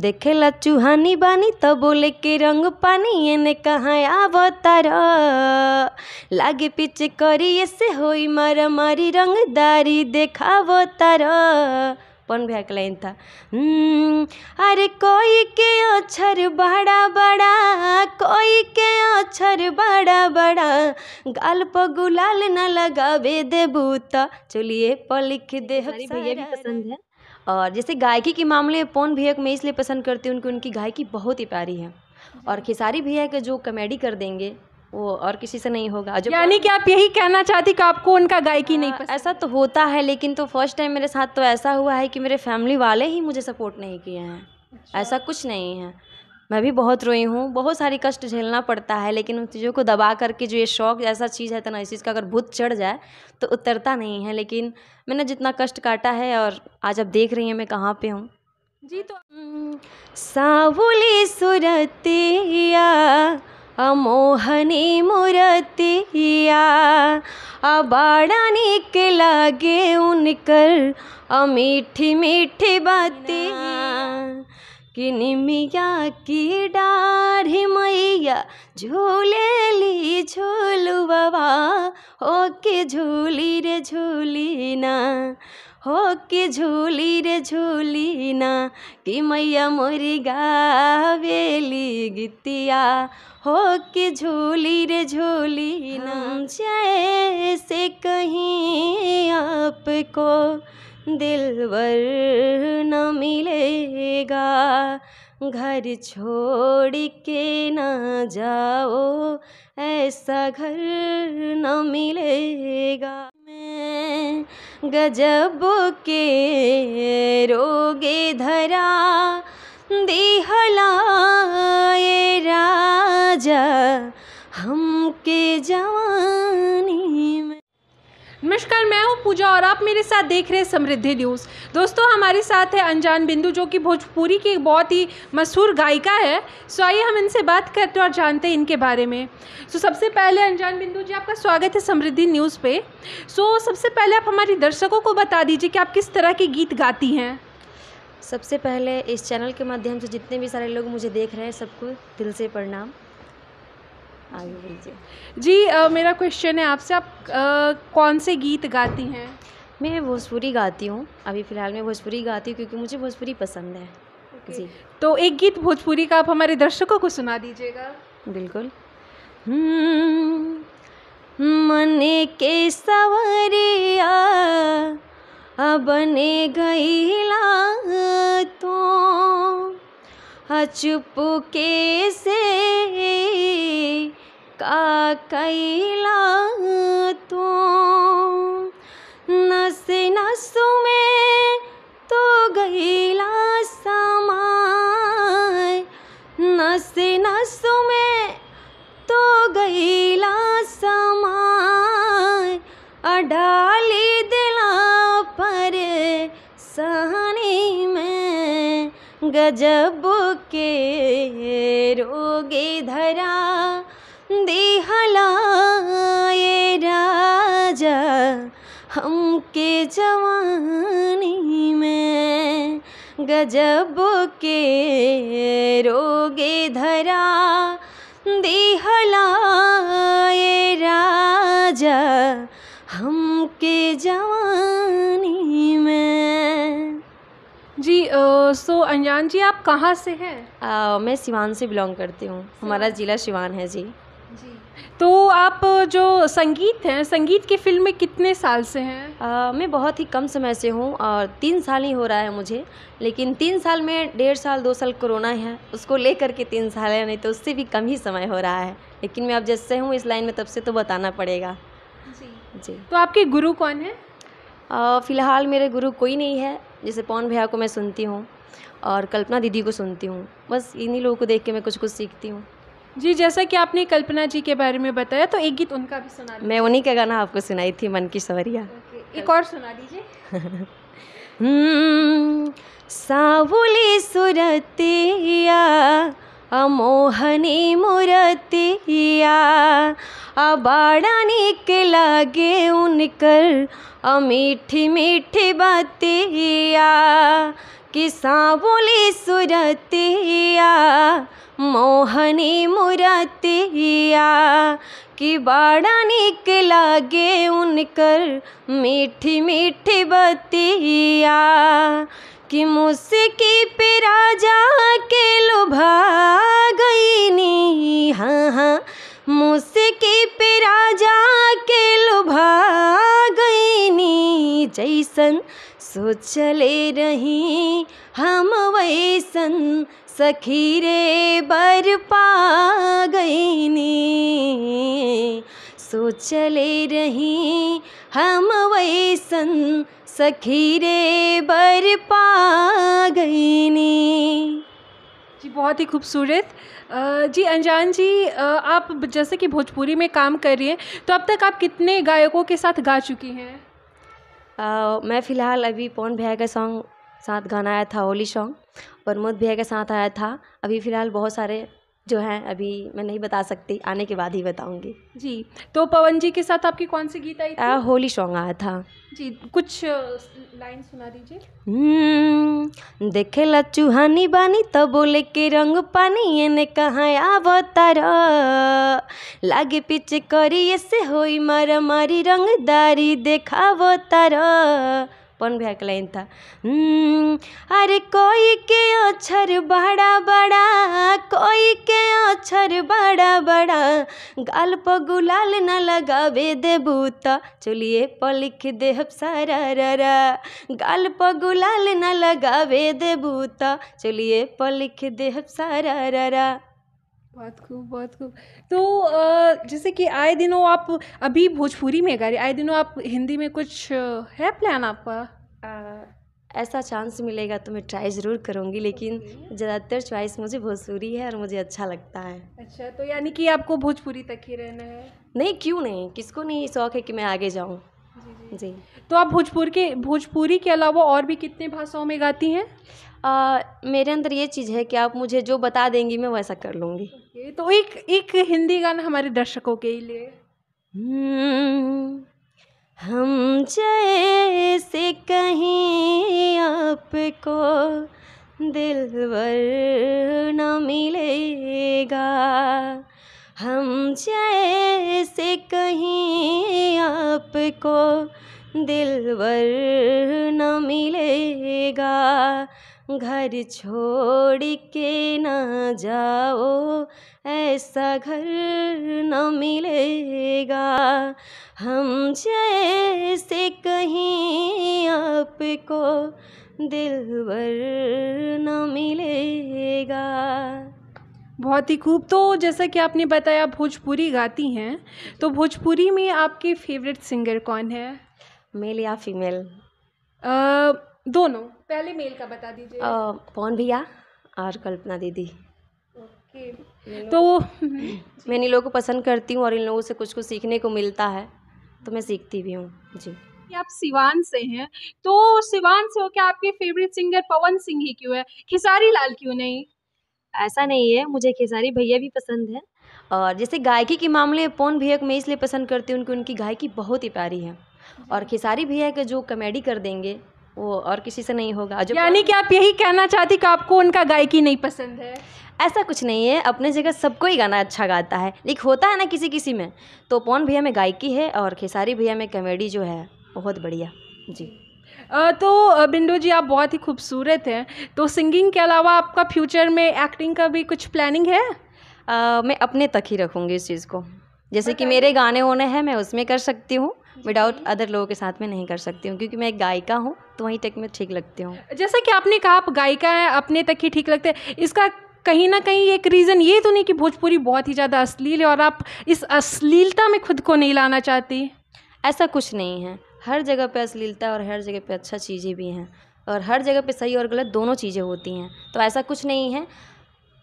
देखेला चूहानी बानी तो बोले के रंग पानी एने कहाँ आब तार लागे पीछे करिए से होई मारा मारी रंगदारी देखाब तार अपन भैया लाइन था हम्म, अरे कोई के अक्षर बड़ा बड़ा कोई के अक्षर बड़ा बड़ा गाल पर गुलाल न लगावे देबू त चलिए पर लिख भैया भी पसंद है और जैसे गायकी के मामले पौन भैया को मैं इसलिए पसंद करती हूँ उनकी उनकी गायकी बहुत ही प्यारी है और खेसारी भैया के जो कमेडी कर देंगे वो और किसी से नहीं होगा जो यानी कि आप यही कहना चाहती कि आपको उनका गायकी नहीं पसंद ऐसा तो होता है लेकिन तो फर्स्ट टाइम मेरे साथ तो ऐसा हुआ है कि मेरे फैमिली वाले ही मुझे सपोर्ट नहीं किए हैं अच्छा। ऐसा कुछ नहीं है मैं भी बहुत रोई हूँ बहुत सारी कष्ट झेलना पड़ता है लेकिन उन चीज़ों को दबा करके जो ये शौक ऐसा चीज़ है तो ना इस चीज़ का अगर भूत चढ़ जाए तो उतरता नहीं है लेकिन मैंने जितना कष्ट काटा है और आज आप देख रही हैं मैं कहाँ पे हूँ जी तो हम्म, सावली सुरतिया अमोहनी मुरतिया अबाड़ा निक लागे उनकर अमीठी मीठी बातिया कि निमिया की डाढ़ी मैया झूले ली झूलू बाबा हो के झूली रे झूली ना हो कि झूली रे झूली ना कि मैया मोरी गावेली गीतिया हो के झूली रे झूली ना हाँ। जैसे कहीं आपको दिलबर न मिलेगा घर छोड़ के न जाओ ऐसा घर न मिलेगा मैं गजब के रोगे धरा दिहला राजा हम के जवा पूजा और आप मेरे साथ देख रहे हैं समृद्धि न्यूज़ दोस्तों हमारे साथ है अनजान बिंदु जो कि भोजपुरी की बहुत ही मशहूर गायिका है सो आइए हम इनसे बात करते हैं और जानते हैं इनके बारे में सो सबसे पहले अनजान बिंदु जी आपका स्वागत है समृद्धि न्यूज़ पे सो सबसे पहले आप हमारे दर्शकों को बता दीजिए कि आप किस तरह के गीत गाती हैं सबसे पहले इस चैनल के माध्यम से जितने भी सारे लोग मुझे देख रहे हैं सबको दिल से प्रणाम आगे बढ़िए जी आ, मेरा क्वेश्चन है आपसे आप आ, कौन से गीत गाती हैं मैं भोजपुरी गाती हूँ अभी फ़िलहाल मैं भोजपुरी गाती हूँ क्योंकि मुझे भोजपुरी पसंद है okay. जी तो एक गीत भोजपुरी का आप हमारे दर्शकों को सुना दीजिएगा बिल्कुल हम्म, मन के सवरिया बने गई तो अचुप के से का कैला तो नस नसु में तो गैला समाय नस नसु में तो गैला समाय अडाली दिला पर सहनी में गजब के रोगी धरा हम के जवानी में गजब के रोगे धरा दिहलाए राजा हम के जवानी में जी सो so, अनजान जी आप कहाँ से हैं मैं सिवान से बिलोंग करती हूँ हमारा ज़िला सिवान है जी जी तो आप जो संगीत हैं संगीत के फिल्म में कितने साल से हैं मैं बहुत ही कम समय से हूँ और तीन साल ही हो रहा है मुझे लेकिन तीन साल में डेढ़ साल दो साल कोरोना है उसको लेकर के तीन साल है नहीं तो उससे भी कम ही समय हो रहा है लेकिन मैं अब जैसे हूँ इस लाइन में तब से तो बताना पड़ेगा जी जी तो आपके गुरु कौन है फ़िलहाल मेरे गुरु कोई नहीं है जैसे पौन भैया को मैं सुनती हूँ और कल्पना दीदी को सुनती हूँ बस इन्हीं लोगों को देख के मैं कुछ कुछ सीखती हूँ जी जैसा कि आपने कल्पना जी के बारे में बताया तो एक गीत उनका भी सुना मैं उन्हीं का गाना आपको सुनाई थी मन की सवरिया एक और सुना दीजिए हम्म, सावली सुरतिया अमोहनी मुरतिया अबाड़ानी के लागे उनकर अमीठी मीठी बातिया कि सावली सुरतिया मोहनी मुरतिया कि बाड़ा निक लागे उनकर मीठी मीठी बतिया कि मुस्की पे राजा सो चले रही हम वैसन सखीरे बर पा गई सो चले रही हम वैसन सखीरे बर पा नी जी बहुत ही खूबसूरत जी अनजान जी आप जैसे कि भोजपुरी में काम कर रही हैं तो अब तक आप कितने गायकों के साथ गा चुकी हैं मैं फ़िलहाल अभी पवन भैया के सॉन्ग साथ गाना आया था होली सॉन्ग प्रमोद भैया के साथ आया था अभी फ़िलहाल बहुत सारे जो है अभी मैं नहीं बता सकती आने के बाद ही बताऊंगी जी तो पवन जी के साथ आपकी कौन सी गीत आई थी? होली सॉन्ग आया था जी कुछ लाइन सुना दीजिए हम्म, देखे लचुहानी बानी तो बोले के रंग पानी ने कहा आव तार लागे पीछे करी ऐसे होई मारा मारी रंगदारी देखाव तारा अपन भैया के लाइन था हम्म, अरे कोई के अक्षर बड़ा बड़ा कोई के अक्षर बड़ा बड़ा गाल पर गुलाल न लगावे दे बूता चलिए पर लिख दे सारा ररा गाल पर गुलाल न लगावे दे बूता चलिए पर लिख दे सारा ररा बहुत खूब बहुत खूब तो जैसे कि आए दिनों आप अभी भोजपुरी में गा रहे आए दिनों आप हिंदी में कुछ है प्लान आपका ऐसा चांस मिलेगा तो मैं ट्राई ज़रूर करूँगी लेकिन ज़्यादातर चॉइस मुझे भोजपुरी है और मुझे अच्छा लगता है अच्छा तो यानी कि आपको भोजपुरी तक ही रहना है नहीं क्यों नहीं किसको नहीं शौक है कि मैं आगे जाऊँ जी, जी जी तो आप भोजपुर के भोजपुरी के अलावा और भी कितने भाषाओं में गाती हैं मेरे अंदर ये चीज़ है कि आप मुझे जो बता देंगी मैं वैसा कर लूँगी okay, तो एक एक हिंदी गाना हमारे दर्शकों के लिए हम्म, हम जैसे कहीं आपको दिलवर न मिलेगा हम जैसे कहीं आपको दिलवर न घर छोड़ के ना जाओ ऐसा घर न मिलेगा हम जैसे कहीं आपको दिलवर न मिलेगा बहुत ही खूब तो जैसा कि आपने बताया भोजपुरी गाती हैं तो भोजपुरी में आपके फेवरेट सिंगर कौन है मेल या फीमेल दोनों पहले मेल का बता दीजिए पवन भैया और कल्पना दीदी ओके तो मैं इन लोगों को पसंद करती हूँ और इन लोगों से कुछ कुछ सीखने को मिलता है तो मैं सीखती भी हूँ जी आप सिवान से हैं तो सिवान से हो क्या आपके फेवरेट सिंगर पवन सिंह ही क्यों है खेसारी लाल क्यों नहीं ऐसा नहीं है मुझे खेसारी भैया भी पसंद है और जैसे गायकी के मामले पवन भैया को मैं इसलिए पसंद करती हूँ उनकी उनकी गायकी बहुत ही प्यारी है और खेसारी भैया का जो कमेडी कर देंगे वो और किसी से नहीं होगा जो यानी कि आप यही कहना चाहती कि आपको उनका गायकी नहीं पसंद है ऐसा कुछ नहीं है अपने जगह सबको ही गाना अच्छा गाता है लेकिन होता है ना किसी किसी में तो पौन भैया में गायकी है और खेसारी भैया में कॉमेडी जो है बहुत बढ़िया जी तो बिंदु जी आप बहुत ही खूबसूरत हैं तो सिंगिंग के अलावा आपका फ्यूचर में एक्टिंग का भी कुछ प्लानिंग है आ, मैं अपने तक ही रखूँगी इस चीज़ को जैसे कि मेरे गाने होने हैं मैं उसमें कर सकती हूँ विदाउट अदर लोगों के साथ में नहीं कर सकती हूँ क्योंकि मैं एक गायिका हूँ तो वहीं तक मैं ठीक लगती हूँ जैसा कि आपने कहा आप गायिका हैं अपने तक ही ठीक लगते हैं इसका कहीं ना कहीं एक रीज़न ये तो नहीं कि भोजपुरी बहुत ही ज़्यादा अश्लील है और आप इस अश्लीलता में खुद को नहीं लाना चाहती ऐसा कुछ नहीं है हर जगह पर अश्लीलता और हर जगह पर अच्छा चीज़ें भी हैं और हर जगह पर सही और गलत दोनों चीज़ें होती हैं तो ऐसा कुछ नहीं है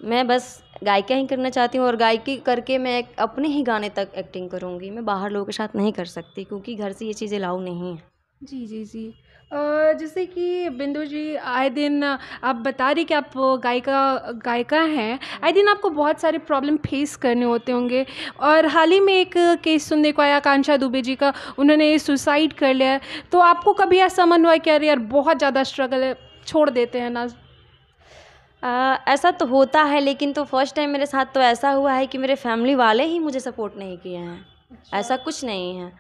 मैं बस गायिका ही करना चाहती हूँ और गायकी करके मैं अपने ही गाने तक एक्टिंग करूँगी मैं बाहर लोगों के साथ नहीं कर सकती क्योंकि घर से ये चीज़ें लाऊ नहीं है जी जी जी जैसे कि बिंदु जी आए दिन आप बता रही कि आप गायिका गायिका हैं आए दिन आपको बहुत सारे प्रॉब्लम फेस करने होते होंगे और हाल ही में एक केस सुनने को आया आकांक्षा दुबे जी का उन्होंने सुसाइड कर लिया तो आपको कभी ऐसा मन हुआ कि अरे यार बहुत ज़्यादा स्ट्रगल है छोड़ देते हैं ना ऐसा तो होता है लेकिन तो फर्स्ट टाइम मेरे साथ तो ऐसा हुआ है कि मेरे फैमिली वाले ही मुझे सपोर्ट नहीं किए हैं अच्छा। ऐसा कुछ नहीं है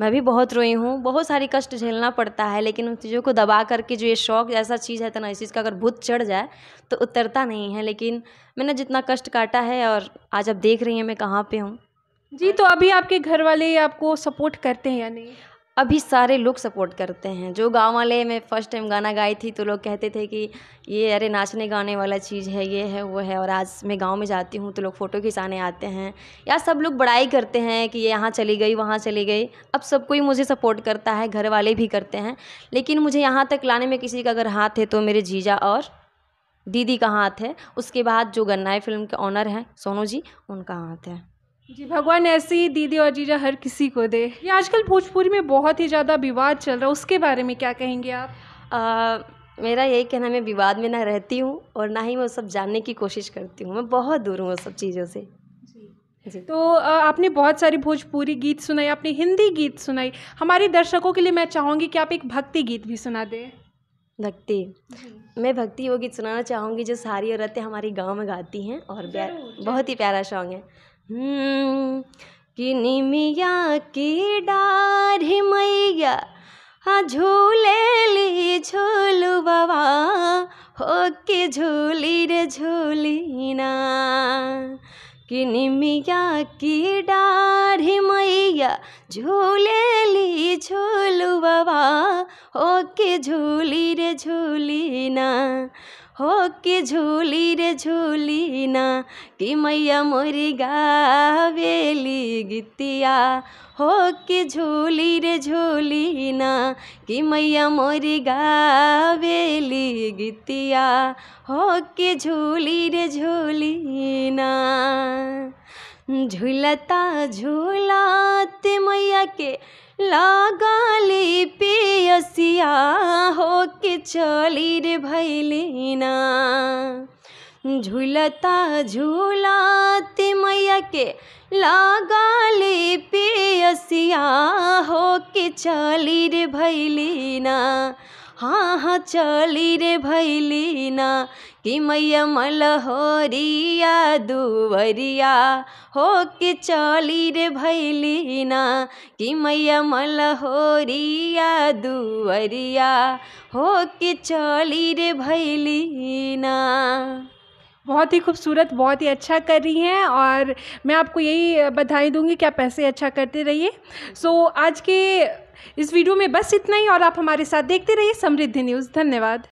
मैं भी बहुत रोई हूँ बहुत सारी कष्ट झेलना पड़ता है लेकिन उन चीज़ों को दबा करके जो ये शौक ऐसा चीज़ है तो ना इस चीज़ का अगर भूत चढ़ जाए तो उतरता नहीं है लेकिन मैंने जितना कष्ट काटा है और आज आप देख रही हैं मैं कहाँ पे हूँ जी तो अभी आपके घर वाले आपको सपोर्ट करते हैं या नहीं अभी सारे लोग सपोर्ट करते हैं जो गांव वाले मैं फ़र्स्ट टाइम गाना गाई थी तो लोग कहते थे कि ये अरे नाचने गाने वाला चीज़ है ये है वो है और आज मैं गांव में जाती हूँ तो लोग फ़ोटो खिंचाने आते हैं या सब लोग बड़ाई करते हैं कि ये यहाँ चली गई वहाँ चली गई अब सब कोई मुझे सपोर्ट करता है घर वाले भी करते हैं लेकिन मुझे यहाँ तक लाने में किसी का अगर हाथ है तो मेरे जीजा और दीदी का हाथ है उसके बाद जो गन्नाए फिल्म के ऑनर हैं सोनू जी उनका हाथ है जी भगवान ऐसी दीदी और जीजा हर किसी को दे ये आजकल भोजपुरी में बहुत ही ज़्यादा विवाद चल रहा है उसके बारे में क्या कहेंगे आप आ, मेरा यही कहना मैं विवाद में ना रहती हूँ और ना ही मैं सब जानने की कोशिश करती हूँ मैं बहुत दूर हूँ वो सब चीज़ों से जी, तो आपने बहुत सारी भोजपुरी गीत सुनाई आपने हिंदी गीत सुनाई हमारे दर्शकों के लिए मैं चाहूँगी कि आप एक भक्ति गीत भी सुना दें भक्ति मैं भक्ति वो गीत सुनाना चाहूँगी जो सारी औरतें हमारे गांव में गाती हैं और बहुत ही प्यारा सॉन्ग है कि निमिया की डारी मैया हाँ झूले ली झूलू बाबा हो के झूली रे झूलीना कि निमिया की डारी मैया झूले ली झूलू बाबा हो के झूली रे झूलीना हो के झोली रे झूली ना कि मैया मोरी गावेली गीतिया हो के झोली रे झूली ना कि मैया मोरी गावेली गीतिया हो के झोली रे झोलीना झूलता झूलात मैया के लागाली पियसिया के चली रे झूलता झूलाते मैया के लगाले पियसिया असिया हो के चली रे हाँ हाँ चली रे भैलीना कि मैया मलहोरिया दुवरिया हो के चली रे भैलीना कि मैया मलहोरिया दुवरिया हो के चली रे भैलीना बहुत ही खूबसूरत बहुत ही अच्छा कर रही हैं और मैं आपको यही बधाई दूंगी कि आप ऐसे अच्छा करते रहिए सो so, आज के इस वीडियो में बस इतना ही और आप हमारे साथ देखते रहिए समृद्धि न्यूज़ धन्यवाद